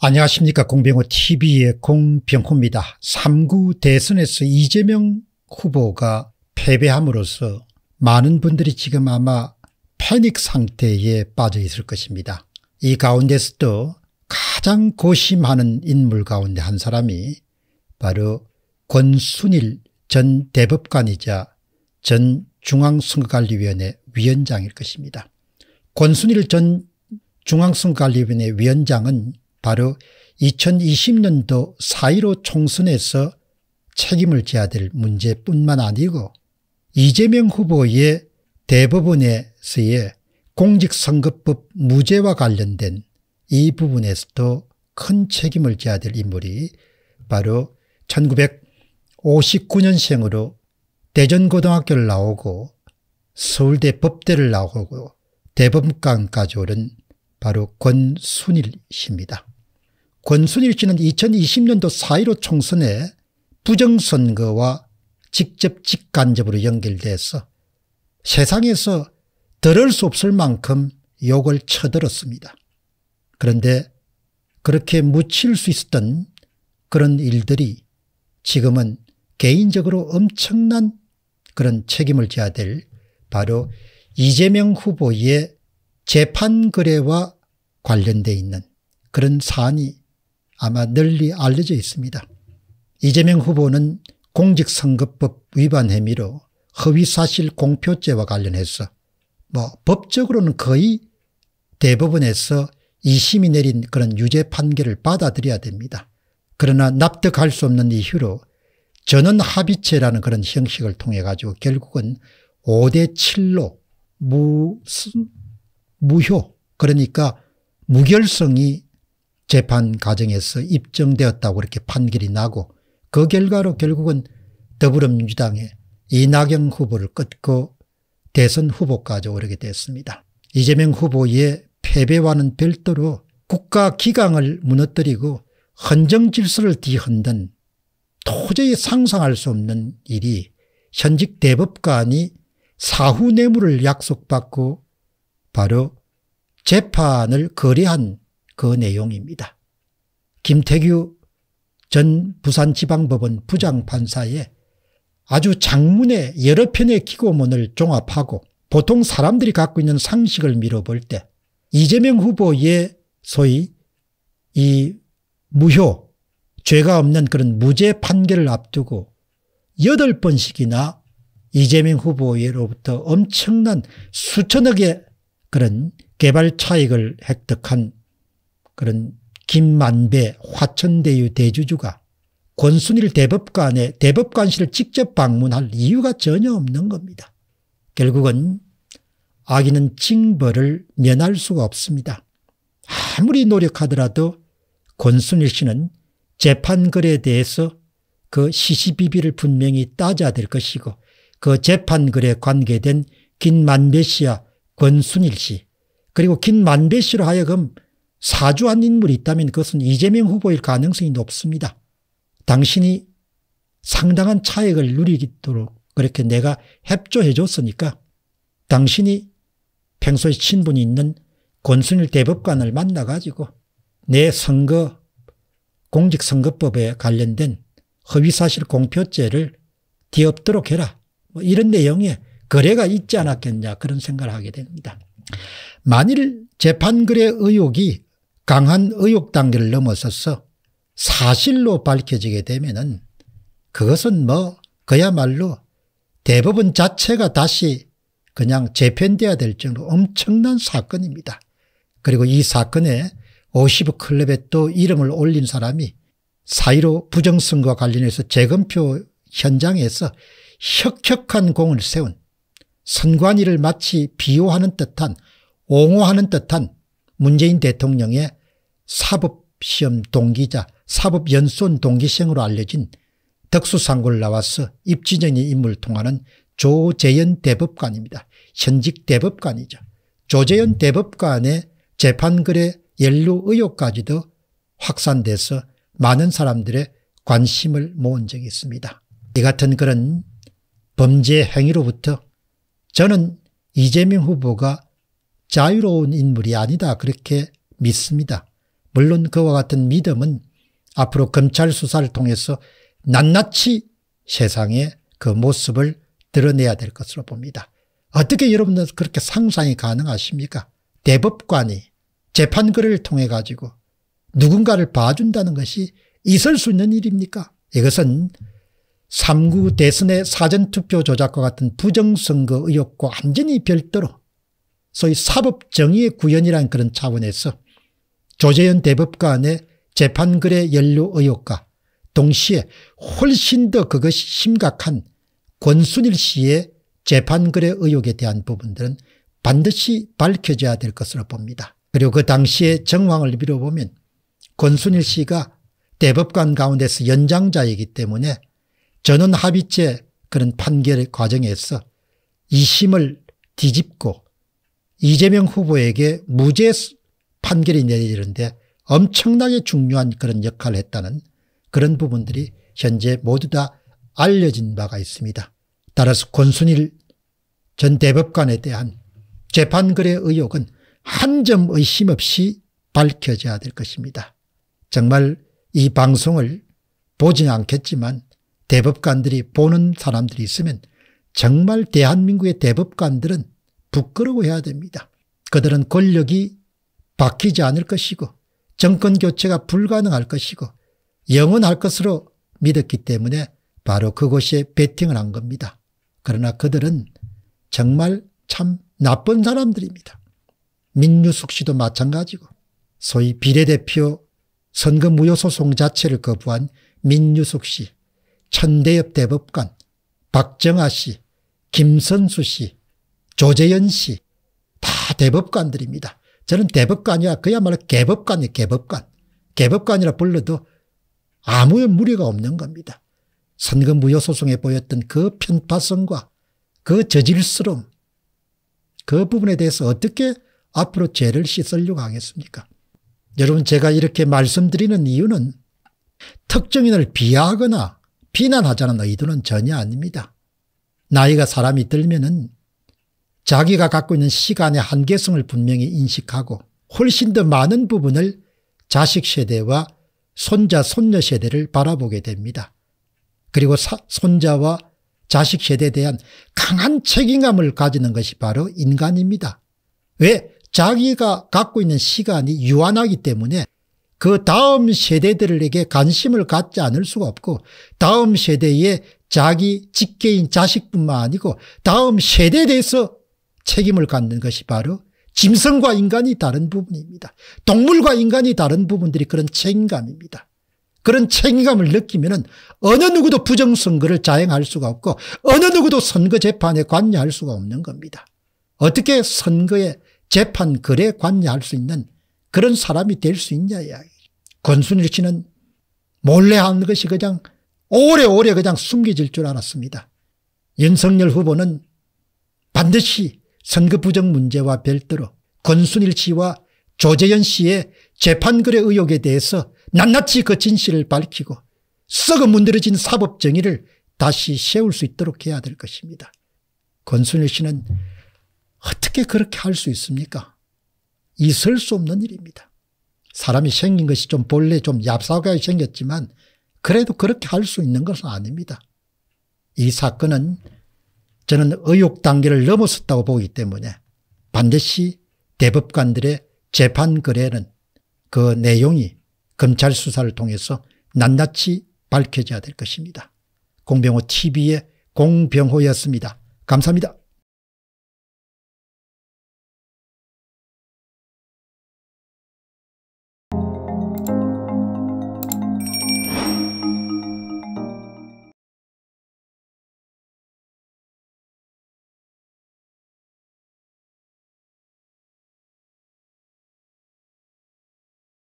안녕하십니까 공병호TV의 공병호입니다. 3구 대선에서 이재명 후보가 패배함으로써 많은 분들이 지금 아마 패닉 상태에 빠져 있을 것입니다. 이 가운데서도 가장 고심하는 인물 가운데 한 사람이 바로 권순일 전 대법관이자 전 중앙선거관리위원회 위원장일 것입니다. 권순일 전 중앙선거관리위원회 위원장은 바로 2020년도 4.15 총선에서 책임을 져야 될 문제뿐만 아니고 이재명 후보의 대법원에서의 공직선거법 무죄와 관련된 이 부분에서도 큰 책임을 져야 될 인물이 바로 1959년생으로 대전고등학교를 나오고 서울대 법대를 나오고 대법관까지 오른 바로 권순일 씨입니다. 권순일 씨는 2020년도 4.15 총선에 부정선거와 직접 직간접으로 연결돼서 세상에서 들을 수 없을 만큼 욕을 쳐들었습니다. 그런데 그렇게 묻힐 수 있었던 그런 일들이 지금은 개인적으로 엄청난 그런 책임을 져야 될 바로 이재명 후보의 재판 거래와 관련돼 있는 그런 사안이 아마 널리 알려져 있습니다. 이재명 후보는 공직선거법 위반 혐의로 허위사실 공표죄와 관련해서 뭐 법적으로는 거의 대법원에서 2심이 내린 그런 유죄 판결을 받아들여야 됩니다. 그러나 납득할 수 없는 이유로 전원 합의체라는 그런 형식을 통해 가지고 결국은 5대 7로 무, 무효 그러니까 무결성이 재판 과정에서 입증되었다고 이렇게 판결이 나고 그 결과로 결국은 더불어민주당의 이낙연 후보를 끊고 대선 후보까지 오르게 됐습니다. 이재명 후보의 패배와는 별도로 국가 기강을 무너뜨리고 헌정 질서를 뒤흔든 도저히 상상할 수 없는 일이 현직 대법관이 사후 뇌물을 약속받고 바로 재판을 거래한 그 내용입니다. 김태규 전 부산지방법원 부장판사의 아주 장문의 여러 편의 기고문을 종합하고 보통 사람들이 갖고 있는 상식을 밀어볼 때 이재명 후보의 소위 이 무효, 죄가 없는 그런 무죄 판결을 앞두고 8번씩이나 이재명 후보로부터 엄청난 수천억의 그런 개발 차익을 획득한 그런 김만배 화천대유 대주주가 권순일 대법관의 대법관실을 직접 방문할 이유가 전혀 없는 겁니다. 결국은 아기는 징벌을 면할 수가 없습니다. 아무리 노력하더라도 권순일 씨는 재판글에 대해서 그 시시비비를 분명히 따져야 될 것이고 그 재판글에 관계된 김만배 씨와 권순일 씨 그리고 김만배 씨로 하여금 사주한 인물이 있다면 그것은 이재명 후보일 가능성이 높습니다. 당신이 상당한 차액을 누리도록 그렇게 내가 협조해 줬으니까 당신이 평소에 친분이 있는 권순일 대법관을 만나가지고 내 선거 공직선거법에 관련된 허위사실 공표죄를 뒤엎도록 해라. 뭐 이런 내용의 거래가 있지 않았겠냐 그런 생각을 하게 됩니다. 만일 재판거래 의혹이 강한 의혹 단계를 넘어서서 사실로 밝혀지게 되면은 그것은 뭐 그야말로 대법원 자체가 다시 그냥 재편돼야 될 정도로 엄청난 사건입니다. 그리고 이 사건에 50억 클럽에 또 이름을 올린 사람이 사이로 부정선거 관련해서 재검표 현장에서 혁혁한 공을 세운 선관위를 마치 비호하는 듯한 옹호하는 듯한 문재인 대통령의 사법시험 동기자 사법연수원 동기생으로 알려진 덕수상고를 나와서 입지전의 임무를 통하는 조재현 대법관입니다. 현직 대법관이죠. 조재현 대법관의 재판글의 연루 의혹까지도 확산돼서 많은 사람들의 관심을 모은 적이 있습니다. 이 같은 그런 범죄 행위로부터 저는 이재명 후보가 자유로운 인물이 아니다 그렇게 믿습니다. 물론 그와 같은 믿음은 앞으로 검찰 수사를 통해서 낱낱이 세상에 그 모습을 드러내야 될 것으로 봅니다. 어떻게 여러분들 그렇게 상상이 가능하십니까? 대법관이 재판글을 통해 가지고 누군가를 봐준다는 것이 있을 수 있는 일입니까? 이것은 3구 대선의 사전투표 조작과 같은 부정선거 의혹과 완전히 별도로 소위 사법정의의 구현이라는 그런 차원에서 조재현 대법관의 재판글의 연루 의혹과 동시에 훨씬 더 그것이 심각한 권순일 씨의 재판글의 의혹에 대한 부분들은 반드시 밝혀져야 될 것으로 봅니다. 그리고 그 당시의 정황을 미뤄보면 권순일 씨가 대법관 가운데서 연장자이기 때문에 전원 합의체 그런 판결 과정에서 이심을 뒤집고 이재명 후보에게 무죄 판결이 내리는데 엄청나게 중요한 그런 역할을 했다는 그런 부분들이 현재 모두 다 알려진 바가 있습니다. 따라서 권순일 전 대법관에 대한 재판글의 의혹은 한 점 의심 없이 밝혀져야 될 것입니다. 정말 이 방송을 보진 않겠지만 대법관들이 보는 사람들이 있으면 정말 대한민국의 대법관들은 부끄러워해야 됩니다. 그들은 권력이 바뀌지 않을 것이고 정권 교체가 불가능할 것이고 영원할 것으로 믿었기 때문에 바로 그곳에 베팅을 한 겁니다. 그러나 그들은 정말 참 나쁜 사람들입니다. 민유숙 씨도 마찬가지고 소위 비례대표 선거 무효소송 자체를 거부한 민유숙 씨, 천대엽 대법관, 박정아 씨, 김선수 씨, 조재현 씨, 다 대법관들입니다. 저는 대법관이야. 그야말로 개법관이 야 개법관. 개법관이라 불러도 아무 무리가 없는 겁니다. 선거 무효 소송에 보였던 그 편파성과 그 저질스러움 그 부분에 대해서 어떻게 앞으로 죄를 씻으려고 하겠습니까? 여러분 제가 이렇게 말씀드리는 이유는 특정인을 비하하거나 비난하자는 의도는 전혀 아닙니다. 나이가 사람이 들면은 자기가 갖고 있는 시간의 한계성을 분명히 인식하고 훨씬 더 많은 부분을 자식 세대와 손자 손녀 세대를 바라보게 됩니다. 그리고 사, 손자와 자식 세대에 대한 강한 책임감을 가지는 것이 바로 인간입니다. 왜? 자기가 갖고 있는 시간이 유한하기 때문에 그 다음 세대들에게 관심을 갖지 않을 수가 없고 다음 세대에 자기 직계인 자식뿐만 아니고 다음 세대에 대해서 책임을 갖는 것이 바로 짐승과 인간이 다른 부분입니다. 동물과 인간이 다른 부분들이 그런 책임감입니다. 그런 책임감을 느끼면 어느 누구도 부정선거를 자행할 수가 없고 어느 누구도 선거 재판에 관여할 수가 없는 겁니다. 어떻게 선거에 재판 거래에 관여할 수 있는 그런 사람이 될 수 있냐 이야기. 권순일 씨는 몰래 하는 것이 그냥 오래오래 그냥 숨겨질 줄 알았습니다. 윤석열 후보는 반드시 선거 부정 문제와 별도로 권순일 씨와 조재현 씨의 재판거래 의혹에 대해서 낱낱이 그 진실을 밝히고 썩어 문드러진 사법 정의를 다시 세울 수 있도록 해야 될 것입니다. 권순일 씨는 어떻게 그렇게 할 수 있습니까? 있을 수 없는 일입니다. 사람이 생긴 것이 좀 본래 좀 얍삽하게 생겼지만 그래도 그렇게 할 수 있는 것은 아닙니다. 이 사건은 저는 의혹 단계를 넘어섰다고 보기 때문에 반드시 대법관들의 재판 거래는 그 내용이 검찰 수사를 통해서 낱낱이 밝혀져야 될 것입니다. 공병호 TV의 공병호였습니다. 감사합니다.